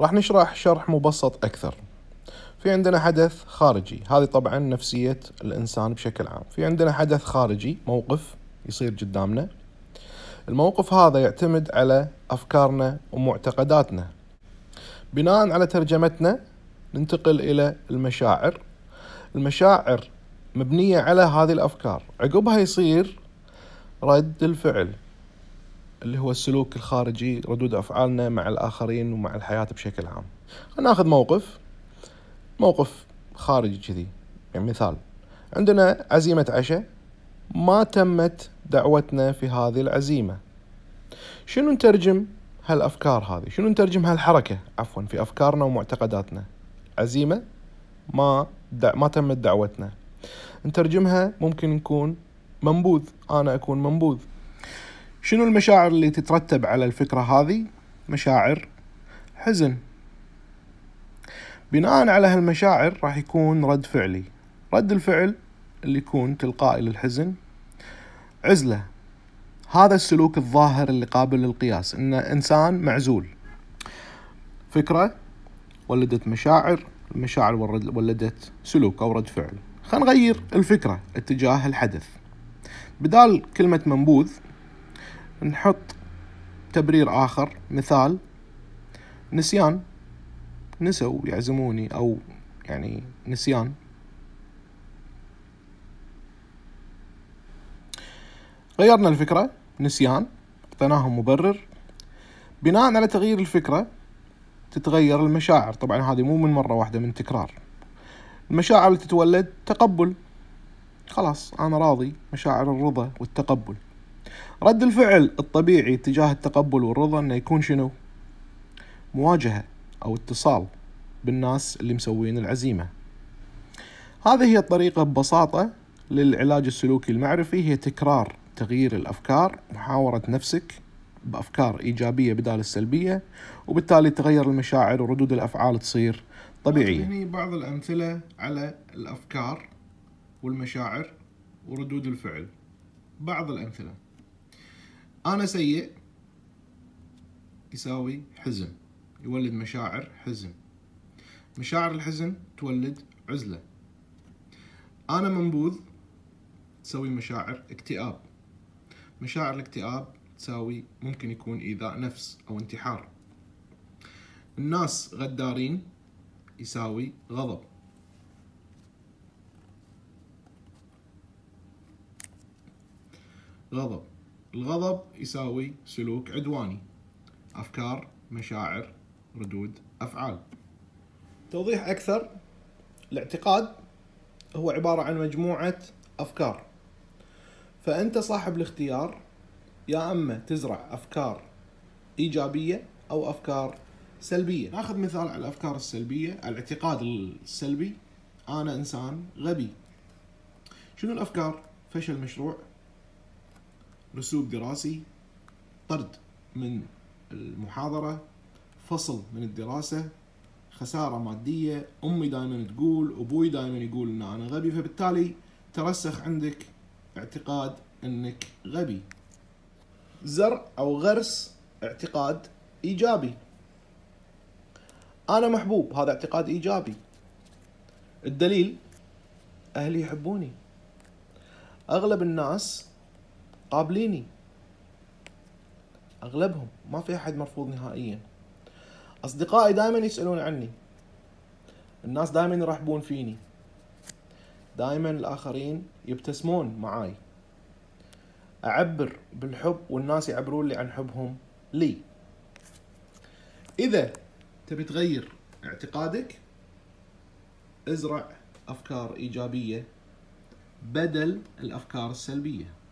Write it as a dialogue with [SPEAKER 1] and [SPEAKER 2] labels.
[SPEAKER 1] راح نشرح شرح مبسط أكثر في عندنا حدث خارجي هذه طبعا نفسية الإنسان بشكل عام في عندنا حدث خارجي موقف يصير قدامنا الموقف هذا يعتمد على أفكارنا ومعتقداتنا بناء على ترجمتنا ننتقل إلى المشاعر المشاعر مبنية على هذه الأفكار عقبها يصير رد الفعل اللي هو السلوك الخارجي ردود أفعالنا مع الآخرين ومع الحياة بشكل عام خلينا ناخذ موقف موقف خارجي كذي يعني مثال عندنا عزيمة عشاء ما تمت دعوتنا في هذه العزيمة شنو نترجم هالأفكار هذه شنو نترجم هالحركة عفوا في أفكارنا ومعتقداتنا عزيمة ما دع... ما تمت دعوتنا نترجمها ممكن نكون منبوذ أنا أكون منبوذ شنو المشاعر اللي تترتب على الفكرة هذه؟ مشاعر حزن بناء على هالمشاعر راح يكون رد فعلي رد الفعل اللي يكون تلقائي للحزن عزلة هذا السلوك الظاهر اللي قابل للقياس ان انسان معزول فكرة ولدت مشاعر المشاعر ولدت سلوك او رد فعل خلينا نغير الفكرة اتجاه الحدث بدال كلمة منبوذ نحط تبرير آخر مثال نسيان نسوا يعزموني أو يعني نسيان غيرنا الفكرة نسيان أعطيناهم مبرر بناء على تغيير الفكرة تتغير المشاعر طبعا هذه مو من مرة واحدة من تكرار المشاعر اللي تتولد تقبل خلاص أنا راضي مشاعر الرضا والتقبل رد الفعل الطبيعي تجاه التقبل والرضا انه يكون شنو مواجهة او اتصال بالناس اللي مسوين العزيمة هذه هي الطريقة ببساطة للعلاج السلوكي المعرفي هي تكرار تغيير الأفكار محاورة نفسك بأفكار إيجابية بدال السلبية وبالتالي تغير المشاعر وردود الأفعال تصير طبيعية هني بعض الأمثلة على الأفكار والمشاعر وردود الفعل بعض الأمثلة أنا سيء يساوي حزن يولد مشاعر حزن مشاعر الحزن تولد عزلة أنا منبوذ تسوي مشاعر اكتئاب مشاعر الاكتئاب تساوي ممكن يكون إيذاء نفس أو انتحار الناس غدارين يساوي غضب غضب الغضب يساوي سلوك عدواني أفكار مشاعر ردود أفعال توضيح أكثر الاعتقاد هو عبارة عن مجموعة أفكار فأنت صاحب الاختيار يا أما تزرع أفكار إيجابية أو أفكار سلبية ناخذ مثال على الأفكار السلبية الاعتقاد السلبي أنا إنسان غبي شنو الأفكار؟ فشل مشروع رسوب دراسي طرد من المحاضرة فصل من الدراسة خسارة مادية أمي دائما تقول أبوي دائما يقول أن أنا غبي فبالتالي ترسخ عندك اعتقاد أنك غبي زرع أو غرس اعتقاد إيجابي أنا محبوب هذا اعتقاد إيجابي الدليل أهلي يحبوني أغلب الناس قابليني اغلبهم ما في احد مرفوض نهائيا اصدقائي دائما يسالون عني الناس دائما يرحبون فيني دائما الاخرين يبتسمون معاي اعبر بالحب والناس يعبرون لي عن حبهم لي اذا تبي تغير اعتقادك ازرع افكار ايجابيه بدل الافكار السلبيه